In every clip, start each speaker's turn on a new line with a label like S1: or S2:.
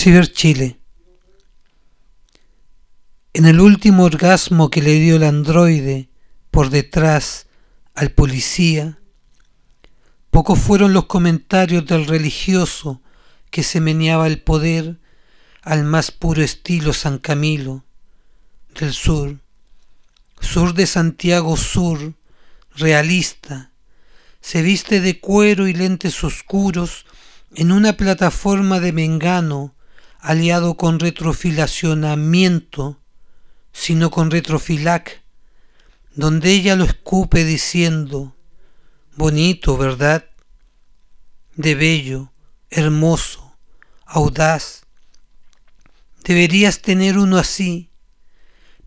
S1: Ciberchile. En el último orgasmo que le dio el androide por detrás al policía, pocos fueron los comentarios del religioso que se meneaba el poder al más puro estilo San Camilo del sur, sur de Santiago Sur, realista, se viste de cuero y lentes oscuros en una plataforma de mengano aliado con retrofilacionamiento, sino con retrofilac, donde ella lo escupe diciendo, bonito, ¿verdad? De bello, hermoso, audaz. Deberías tener uno así,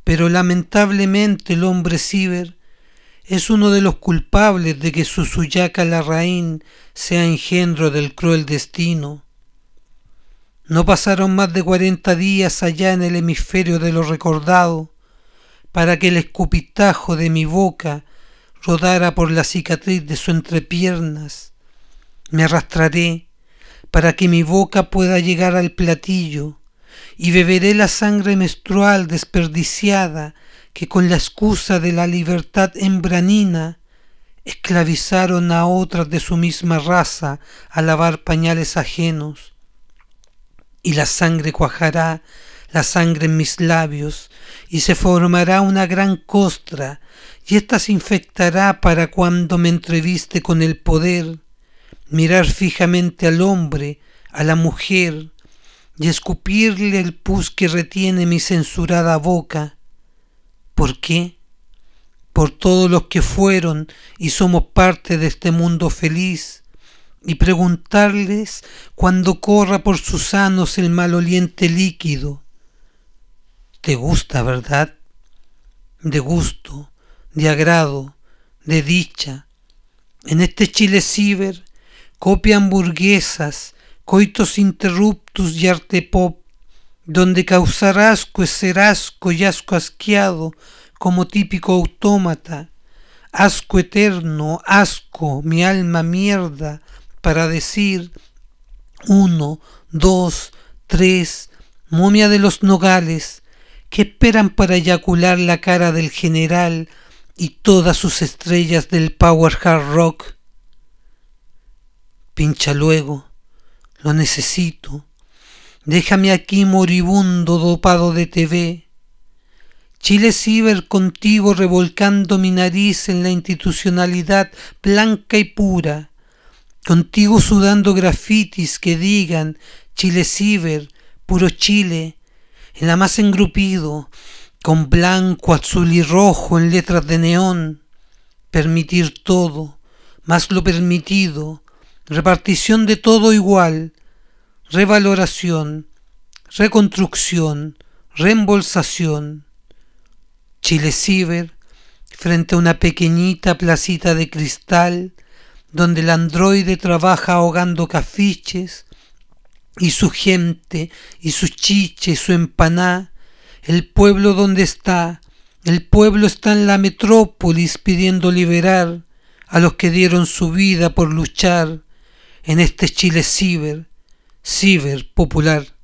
S1: pero lamentablemente el hombre ciber es uno de los culpables de que su suyaca Larraín sea engendro del cruel destino no pasaron más de cuarenta días allá en el hemisferio de lo recordado para que el escupitajo de mi boca rodara por la cicatriz de su entrepiernas. Me arrastraré para que mi boca pueda llegar al platillo y beberé la sangre menstrual desperdiciada que con la excusa de la libertad embranina esclavizaron a otras de su misma raza a lavar pañales ajenos y la sangre cuajará la sangre en mis labios, y se formará una gran costra, y ésta se infectará para cuando me entreviste con el poder, mirar fijamente al hombre, a la mujer, y escupirle el pus que retiene mi censurada boca. ¿Por qué? Por todos los que fueron y somos parte de este mundo feliz, y preguntarles cuando corra por sus sanos el maloliente líquido. ¿Te gusta, verdad? De gusto, de agrado, de dicha. En este Chile ciber, copia hamburguesas, coitos interruptus y arte pop, donde causar asco es ser asco y asco asqueado como típico autómata, asco eterno, asco, mi alma mierda, para decir uno, dos, tres, momia de los nogales, que esperan para eyacular la cara del general y todas sus estrellas del power hard rock. Pincha luego, lo necesito. Déjame aquí moribundo dopado de TV. Chile Ciber contigo revolcando mi nariz en la institucionalidad blanca y pura Contigo sudando grafitis que digan Chile ciber, puro Chile, en la más engrupido, con blanco, azul y rojo en letras de neón. Permitir todo, más lo permitido, repartición de todo igual, revaloración, reconstrucción, reembolsación. Chile ciber, frente a una pequeñita placita de cristal, donde el androide trabaja ahogando cafiches y su gente y su chiche, y su empaná, el pueblo donde está, el pueblo está en la metrópolis pidiendo liberar a los que dieron su vida por luchar en este Chile ciber, ciber popular.